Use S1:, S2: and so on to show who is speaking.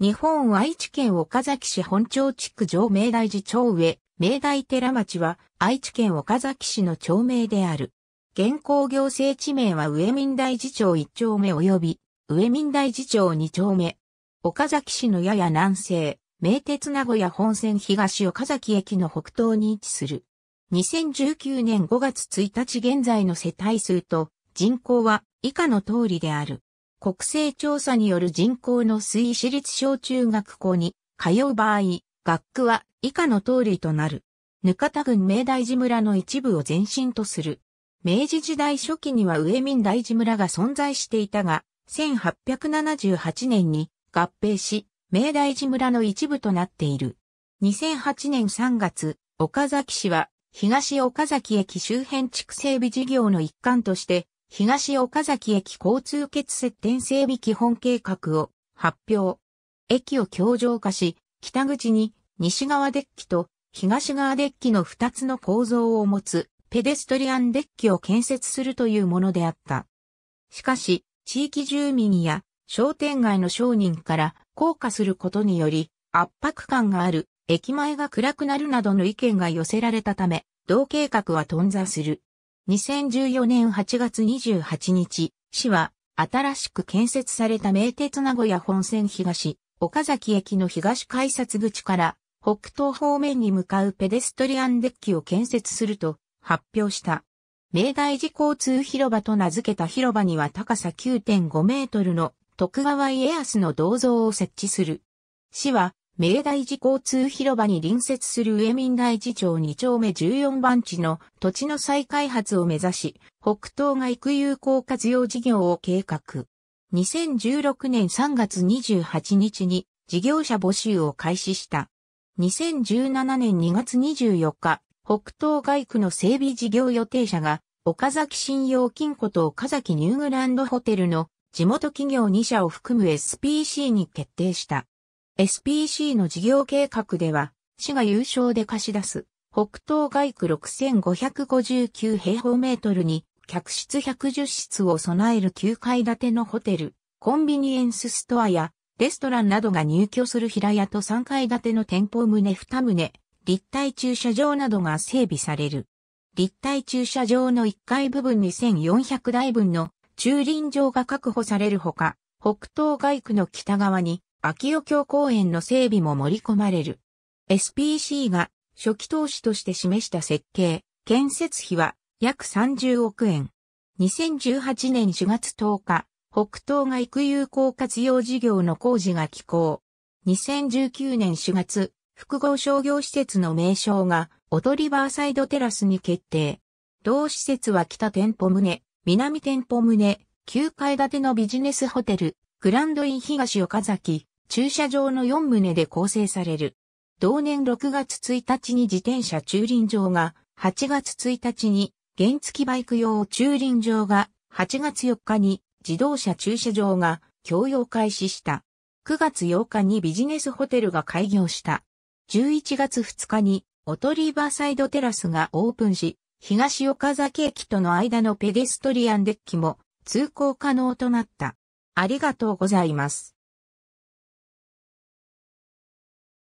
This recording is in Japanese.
S1: 日本愛知県岡崎市本町地区上明大寺町上、明大寺町は愛知県岡崎市の町名である。現行行政地名は上民大寺町1丁目及び上民大寺町2丁目。岡崎市のやや南西、名鉄名古屋本線東岡崎駅の北東に位置する。2019年5月1日現在の世帯数と人口は以下の通りである。国勢調査による人口の推移私立小中学校に通う場合、学区は以下の通りとなる。ぬかた郡明大寺村の一部を前身とする。明治時代初期には上民大寺村が存在していたが、1878年に合併し、明大寺村の一部となっている。2008年3月、岡崎市は東岡崎駅周辺地区整備事業の一環として、東岡崎駅交通欠設点整備基本計画を発表。駅を強調化し、北口に西側デッキと東側デッキの2つの構造を持つペデストリアンデッキを建設するというものであった。しかし、地域住民や商店街の商人から降下することにより圧迫感がある駅前が暗くなるなどの意見が寄せられたため、同計画は頓挫する。2014年8月28日、市は新しく建設された名鉄名古屋本線東、岡崎駅の東改札口から北東方面に向かうペデストリアンデッキを建設すると発表した。明大寺交通広場と名付けた広場には高さ9.5メートルの徳川家康の銅像を設置する。市は明大寺交通広場に隣接する上民大寺町2丁目14番地の土地の再開発を目指し、北東が育有効活用事業を計画。2016年3月28日に事業者募集を開始した。2017年2月24日、北東外区の整備事業予定者が、岡崎信用金庫と岡崎ニューグランドホテルの地元企業2社を含む SPC に決定した。SPC の事業計画では、市が優勝で貸し出す、北東外区6559平方メートルに、客室110室を備える9階建てのホテル、コンビニエンスストアや、レストランなどが入居する平屋と3階建ての店舗棟2棟、立体駐車場などが整備される。立体駐車場の1階部分に1400台分の駐輪場が確保されるほか、北東外区の北側に秋代橋公園の整備も盛り込まれる。SPC が初期投資として示した設計、建設費は約30億円。2018年4月10日、北東が育有効活用事業の工事が起工。2019年4月、複合商業施設の名称が、オトリバーサイドテラスに決定。同施設は北店舗棟、南店舗棟、9階建てのビジネスホテル、グランドイン東岡崎、駐車場の4棟で構成される。同年6月1日に自転車駐輪場が、8月1日に原付バイク用駐輪場が、8月4日に自動車駐車場が共用開始した。9月8日にビジネスホテルが開業した。11月2日にオトリーバーサイドテラスがオープンし、東岡崎駅との間のペデストリアンデッキも通行可能となった。ありがとうございます。